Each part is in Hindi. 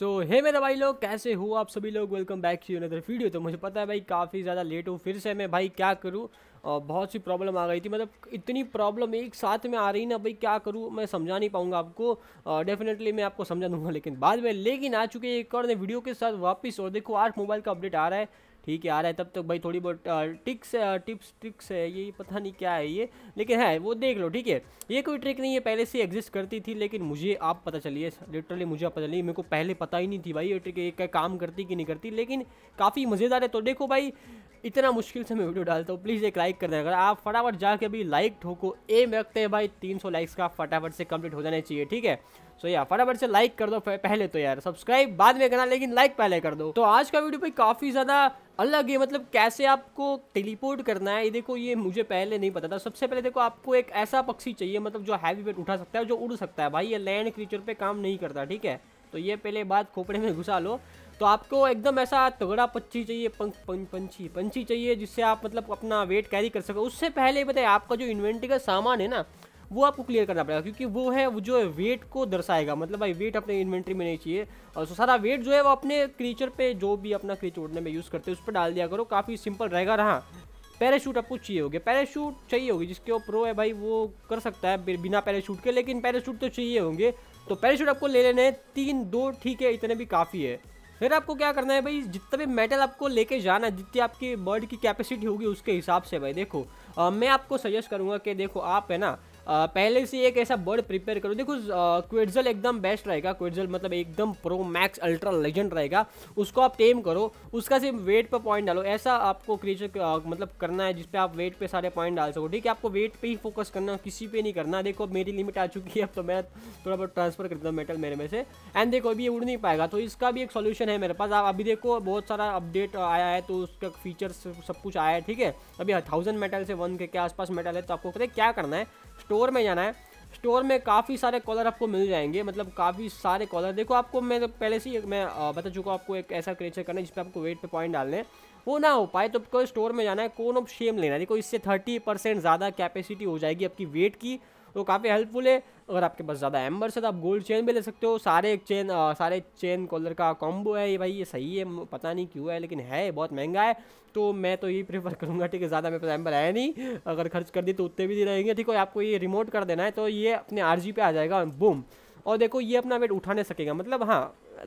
तो हे मेरे भाई लोग कैसे हो आप सभी लोग welcome back to another video तो मुझे पता है भाई काफ़ी ज़्यादा लेट हूँ फिर से मैं भाई क्या करूँ बहुत सी प्रॉब्लम आ गई थी मतलब इतनी प्रॉब्लम एक साथ में आ रही ना भाई क्या करूँ मैं समझा नहीं पाऊँगा आपको डेफिनेटली मैं आपको समझा दूंगा लेकिन बाद में लेकिन आ चुके एक और वीडियो के साथ वापस और देखो आठ मोबाइल का अपडेट आ रहा है ठीक है आ रहा है तब तक भाई थोड़ी बहुत टिक्स टिप्स ट्रिक्स है ये पता नहीं क्या है ये लेकिन है वो देख लो ठीक है ये कोई ट्रिक नहीं है पहले से एग्जिस्ट करती थी लेकिन मुझे आप पता चलिए लिटरली मुझे पता चलिए मेरे को पहले पता ही नहीं थी भाई ये ट्रिक एक काम करती कि नहीं करती लेकिन काफ़ी मज़ेदार है तो देखो भाई इतना मुश्किल से मैं वीडियो डालता हूँ प्लीज़ एक लाइक कर देना अगर आप फटाफट जाके अभी लाइक ठोको एम रखते हैं भाई 300 लाइक्स का फटाफट से कंप्लीट हो जाना चाहिए ठीक है सो यार फटाफट से लाइक कर दो पहले तो यार सब्सक्राइब बाद में करना लेकिन लाइक पहले कर दो तो आज का वीडियो भाई काफ़ी ज़्यादा अलग है मतलब कैसे आपको टेलीपोर्ट करना है ये देखो ये मुझे पहले नहीं पता था सबसे पहले देखो आपको एक ऐसा पक्षी चाहिए मतलब जो हैवी वेट उठा सकता है जो उड़ सकता है भाई ये लैंड क्रीचर पे काम नहीं करता ठीक है तो ये पहले बात खोपड़े में घुसा लो तो आपको एकदम ऐसा तगड़ा पक्षी चाहिए पंछी पंछी चाहिए जिससे आप मतलब अपना वेट कैरी कर सको उससे पहले बताए आपका जो इन्वेंट्री का सामान है ना वो आपको क्लियर करना पड़ेगा क्योंकि वो है वो जो है वेट को दर्शाएगा मतलब भाई वेट अपने इन्वेंट्री में नहीं चाहिए और सारा वेट जो है वो अपने क्रीचर पे जो भी अपना क्रीचर उड़ने में यूज़ करते हैं उस पर डाल दिया करो काफ़ी सिंपल रहेगा रहा पैराशूट आपको चाहिए होगी पैराशूट चाहिए होगी जिसके वो प्रो है भाई वो कर सकता है बिना पैराशूट के लेकिन पैराशूट तो चाहिए होंगे तो पैराशूट आपको ले लेने हैं तीन दो ठीक है इतने भी काफ़ी है फिर आपको क्या करना है भाई जितना भी मेटल आपको लेके जाना है जितनी आपकी बर्ड की कैपेसिटी होगी उसके हिसाब से भाई देखो आ, मैं आपको सजेस्ट करूँगा कि देखो आप है ना आ, पहले से एक ऐसा बर्ड प्रिपेयर करो देखो क्वेडजल एकदम बेस्ट रहेगा क्वेडजल मतलब एकदम प्रो मैक्स अल्ट्रा लेजेंड रहेगा उसको आप टेम करो उसका सिर्फ वेट पर पॉइंट डालो ऐसा आपको क्रिएचर मतलब करना है जिसपे आप वेट पे सारे पॉइंट डाल सको ठीक है आपको वेट पे ही फोकस करना किसी पे नहीं करना देखो मेरी लिमिट आ चुकी है अब तो मैं थोड़ा बहुत ट्रांसफर करता हूँ मेटल मेरे में से एंड देखो अभी ये उड़ नहीं पाएगा तो इसका भी एक सोल्यूशन है मेरे पास आप अभी देखो बहुत सारा अपडेट आया है तो उसका फीचर्स सब कुछ आया है ठीक है अभी थाउजेंड मेटल से वन के आसपास मेटल है तो आपको क्या करना है स्टोर में जाना है स्टोर में काफ़ी सारे कॉलर आपको मिल जाएंगे मतलब काफ़ी सारे कॉलर देखो आपको मैं तो पहले से मैं बता चुका हूँ आपको एक ऐसा क्रेचर करना है जिसमें आपको वेट पे पॉइंट डालने वो ना हो पाए तो आपको स्टोर में जाना है कौन ऑफ शेम लेना है देखो इससे थर्टी परसेंट ज़्यादा कैपेसिटी हो जाएगी आपकी वेट की तो काफ़ी हेल्पफुल है अगर आपके पास ज़्यादा एम्बर है तो आप गोल्ड चेन भी ले सकते हो सारे चेन आ, सारे चेन कॉलर का कॉम्बो है ये भाई ये सही है पता नहीं क्यों है लेकिन है बहुत महंगा है तो मैं तो यही प्रेफर करूँगा ठीक है ज़्यादा मेरे पास एम्बर है नहीं अगर खर्च कर दी तो उतने भी रहेंगे ठीक है आपको ये रिमोट कर देना है तो ये अपने आर पे आ जाएगा बूम और देखो ये अपना वेट उठाने सकेगा मतलब हाँ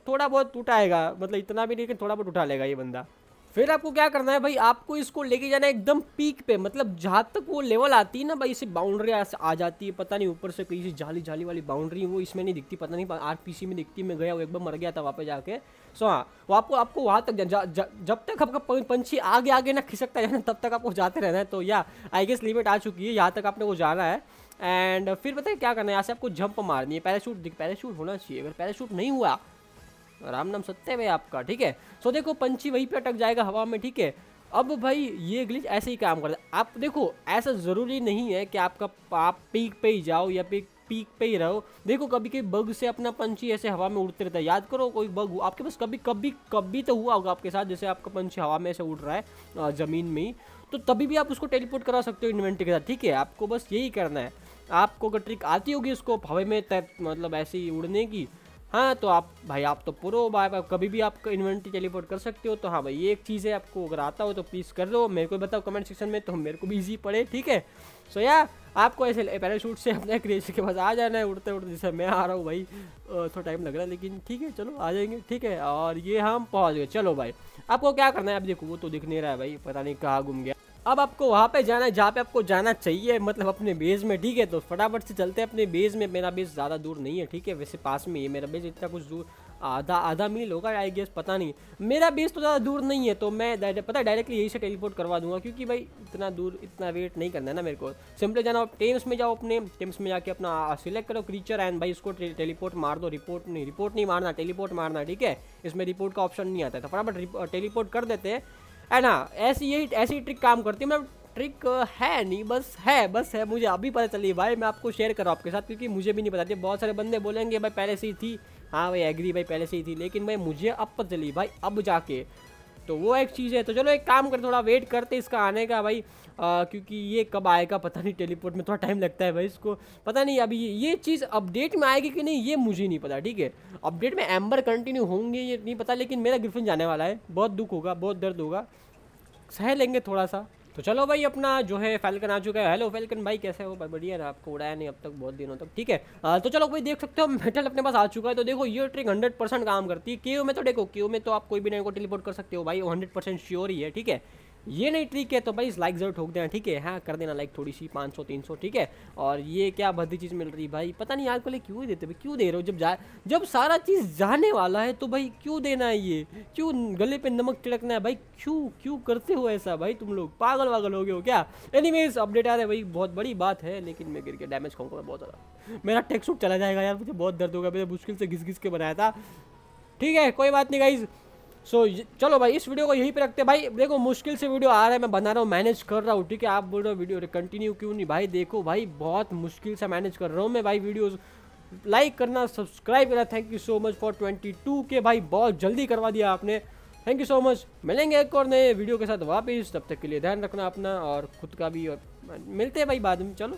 थोड़ा बहुत उठाएगा मतलब इतना भी नहीं कि थोड़ा बहुत उठा लेगा ये बंदा फिर आपको क्या करना है भाई आपको इसको लेके जाना है एकदम पीक पे मतलब जहाँ तक वो लेवल आती है ना भाई इसे बाउंड्री आ जाती है पता नहीं ऊपर से कहीं से जाली जाली वाली बाउंड्री वो इसमें नहीं दिखती पता नहीं आरपीसी में दिखती मैं गया वो एक बार मर गया था वहाँ पे जाके सो हाँ वो आपको आपको वहाँ तक जा, जा, जब तक आपका पंछी आगे आगे ना खिसकता जाना तब तक आपको जाते रहना है तो या आई गेस लिमिट आ चुकी है यहाँ तक आपने वो जाना है एंड फिर बताए क्या करना है यहाँ से आपको जंप मारनी है पैराशूट पैराशूट होना चाहिए अगर पैराशूट नहीं हुआ राम नाम सत्य है आपका ठीक है सो देखो पंछी वहीं पे अटक जाएगा हवा में ठीक है अब भाई ये ग्लिच ऐसे ही काम करता है आप देखो ऐसा ज़रूरी नहीं है कि आपका आप पीक पे ही जाओ या पीक पीक पे ही रहो देखो कभी कभी बग से अपना पंछी ऐसे हवा में उड़ते रहता है याद करो कोई बग आपके पास कभी कभी कभी तो हुआ होगा आपके साथ जैसे आपका पंछी हवा में ऐसे उड़ रहा है ज़मीन में ही तो तभी भी आप उसको टेलीपोर्ट करा सकते हो इन्वेंट्री के साथ ठीक है आपको बस यही करना है आपको अगर ट्रिक आती होगी उसको हवा में मतलब ऐसे ही उड़ने की हाँ तो आप भाई आप तो प्रो भाई आप कभी भी आप इन्वेंट्री टेलीपोर्ट कर सकते हो तो हाँ भाई ये एक चीज़ है आपको अगर आता हो तो प्लीज़ कर दो मेरे को बताओ कमेंट सेक्शन में तो मेरे को भी इजी पड़े ठीक है सो या आपको ऐसे पैराशूट से अपने क्रिएशन के पास आ जाना है उड़ते उड़ते जैसे मैं आ रहा हूँ भाई थोड़ा टाइम लग रहा है लेकिन ठीक है चलो आ जाएंगे ठीक है और ये हम पहुँच गए चलो भाई आपको क्या करना है आप देखो वो तो दिख नहीं रहा है भाई पता नहीं कहाँ घूम गया अब आपको वहाँ पे जाना है जहाँ पे आपको जाना चाहिए मतलब अपने बेस में ठीक है तो फटाफट से चलते हैं अपने बेस में मेरा बेस ज़्यादा दूर नहीं है ठीक है वैसे पास में ही मेरा बेस इतना कुछ दूर आधा आधा मील होगा आई गेस पता नहीं मेरा बेस तो ज़्यादा दूर नहीं है तो मैं पता डायरेक्टली यही से टेलीपोर्ट करवा दूंगा क्योंकि भाई इतना दूर इतना वेट नहीं करना है ना मेरे को सिंपली जाना टेम्स में जाओ अपने टेम्स में जाके अपना सिलेक्ट करो क्रीचर एंड भाई इसको टेलीपोर्ट मार दो रिपोर्ट नहीं रिपोर्ट नहीं मारना टेलीपोर्ट मारना ठीक है इसमें रिपोर्ट का ऑप्शन नहीं आता था तो फटाफट टेलीपोर्ट कर देते हैं है ना ऐसी यही ऐसी ट्रिक काम करती है मतलब ट्रिक है नहीं बस है बस है मुझे अभी पता चली भाई मैं आपको शेयर कर रहा हूँ आपके साथ क्योंकि मुझे भी नहीं पता थी बहुत सारे बंदे बोलेंगे भाई पहले से ही थी हाँ भाई एग्री भाई पहले से ही थी लेकिन भाई मुझे अब पता चली भाई अब जाके तो वो एक चीज़ है तो चलो एक काम कर थोड़ा वेट करते इसका आने का भाई आ, क्योंकि ये कब आएगा पता नहीं टेलीपोर्ट में थोड़ा टाइम लगता है भाई इसको पता नहीं अभी ये चीज़ अपडेट में आएगी कि नहीं ये मुझे नहीं पता ठीक है अपडेट में एम्बर कंटिन्यू होंगे ये नहीं पता लेकिन मेरा ग्रिफिन जाने वाला है बहुत दुख होगा बहुत दर्द होगा सह लेंगे थोड़ा सा तो चलो भाई अपना जो है फैलकन आ चुका है हेलो फैलकन भाई कैसे हो भाई बढ़िया ना आपको उड़ाया नहीं अब तक बहुत दिनों तक ठीक है आ, तो चलो भाई देख सकते हो मेटल अपने पास आ चुका है तो देखो ये ट्रिक हंड्रेड परसेंट काम करती है क्यों में तो देखो क्यों में तो आप कोई भी नहीं को टेलीपोर्ट कर सकते हो भाई वो हंड्रेड श्योर ही है ठीक है ये नहीं ट्रिक है तो भाई लाइक जरूर ठोक देना ठीक है हाँ कर देना लाइक थोड़ी सी पाँच सौ तीन सौ ठीक है और ये क्या भद्दी चीज़ मिल रही भाई पता नहीं यार ले क्यों देते भाई क्यों दे रहे हो जब जा जब सारा चीज़ जाने वाला है तो भाई क्यों देना है ये क्यों गले पे नमक टिड़कना है भाई क्यों क्यों करते हो ऐसा भाई तुम लोग पागल वागल हो गए हो क्या एनीवेज अपडेट आ रहा है भाई बहुत बड़ी बात है लेकिन मैं गिर के डैमेज खाऊंगा बहुत ज़्यादा मेरा टेक्स चला जाएगा यार मुझे बहुत दर्द होगा मैंने मुश्किल से घिस घिस के बनाया था ठीक है कोई बात नहीं गाइज़ सो so, चलो भाई इस वीडियो को यहीं पे रखते हैं भाई देखो मुश्किल से वीडियो आ रहा है मैं बना रहा हूँ मैनेज कर रहा हूँ ठीक है आप बोल रहे हो वीडियो कंटिन्यू क्यों नहीं भाई देखो भाई बहुत मुश्किल से मैनेज कर रहा हूँ मैं भाई वीडियोज़ लाइक करना सब्सक्राइब करना thank you so much for two K भाई बहुत जल्दी करवा दिया आपने थैंक यू सो मच मिलेंगे एक और नए वीडियो के साथ वापस तब तक के लिए ध्यान रखना अपना और खुद का भी और मिलते हैं भाई बाद में चलो